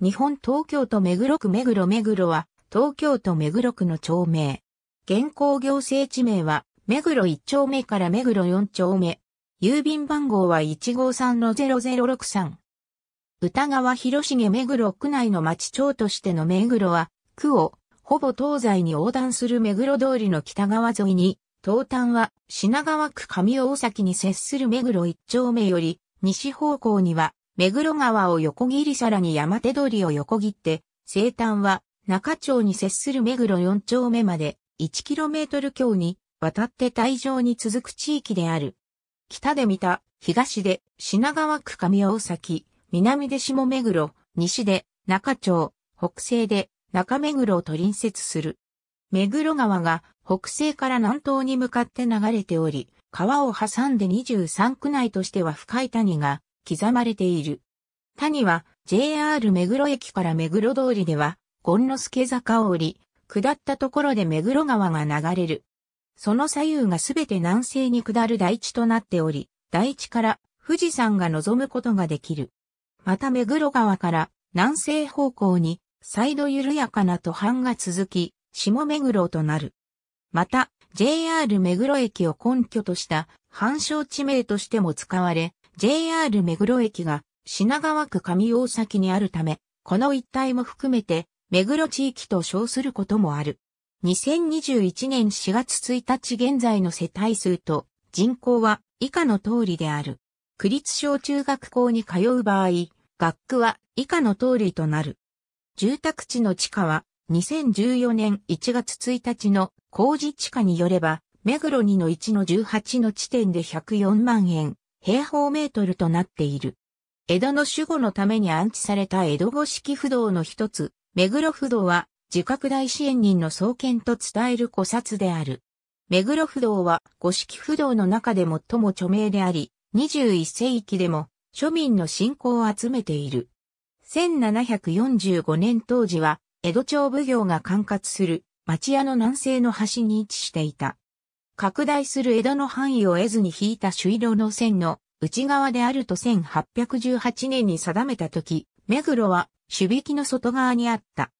日本東京都目黒区目黒目黒は、東京都目黒区の町名。現行行政地名は、目黒1丁目から目黒4丁目。郵便番号は153-0063。歌川広重目黒区内の町町としての目黒は、区を、ほぼ東西に横断する目黒通りの北側沿いに、東端は品川区上大崎に接する目黒1丁目より、西方向には目黒川を横切りさらに山手通りを横切って、西端は中町に接する目黒4丁目まで 1km 強に渡って大城に続く地域である。北で見た、東で品川区上大崎、南で下目黒、西で中町、北西で中目黒をと隣接する。目黒川が北西から南東に向かって流れており、川を挟んで23区内としては深い谷が刻まれている。谷は JR 目黒駅から目黒通りでは、ゴノス助坂を降り、下ったところで目黒川が流れる。その左右がすべて南西に下る台地となっており、台地から富士山が望むことができる。また目黒川から南西方向に、再度緩やかな途半が続き、下目黒となる。また、JR 目黒駅を根拠とした、繁殖地名としても使われ、JR 目黒駅が品川区上大崎にあるため、この一帯も含めて目黒地域と称することもある。2021年4月1日現在の世帯数と人口は以下の通りである。区立小中学校に通う場合、学区は以下の通りとなる。住宅地の地価は2014年1月1日の工事地価によれば、目黒2の1の18の地点で104万円、平方メートルとなっている。江戸の守護のために安置された江戸五式不動の一つ、目黒不動は、自覚大支援人の創建と伝える古刹である。目黒不動は五式不動の中で最も著名であり、21世紀でも庶民の信仰を集めている。1745年当時は、江戸町奉行が管轄する町屋の南西の端に位置していた。拡大する江戸の範囲を得ずに引いた朱色の線の内側であると1818年に定めたとき、目黒は守備機の外側にあった。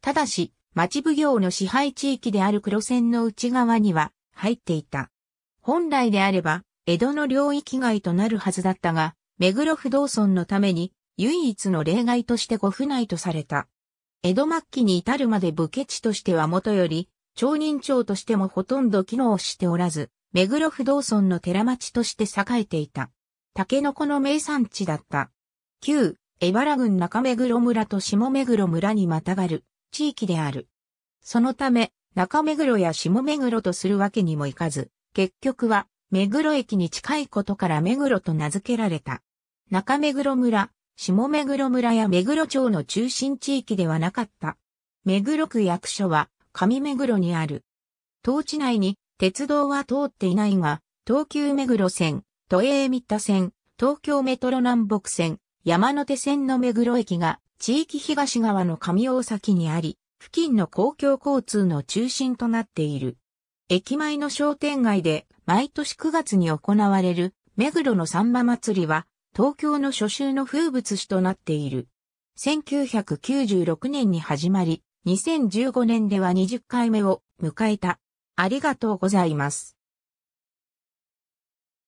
ただし、町奉行の支配地域である黒線の内側には入っていた。本来であれば、江戸の領域外となるはずだったが、目黒不動村のために唯一の例外として御府内とされた。江戸末期に至るまで武家地としてはもとより、町人町としてもほとんど機能しておらず、目黒不動村の寺町として栄えていた。タケノコの名産地だった。旧、江原郡中目黒村と下目黒村にまたがる地域である。そのため、中目黒や下目黒とするわけにもいかず、結局は目黒駅に近いことから目黒と名付けられた。中目黒村、下目黒村や目黒町の中心地域ではなかった。目黒区役所は上目黒にある。当地内に鉄道は通っていないが、東急目黒線、都営三田線、東京メトロ南北線、山手線の目黒駅が地域東側の上大崎にあり、付近の公共交通の中心となっている。駅前の商店街で毎年9月に行われる目黒のサン祭りは東京の初秋の風物詩となっている。1996年に始まり、2015年では20回目を迎えた。ありがとうございます。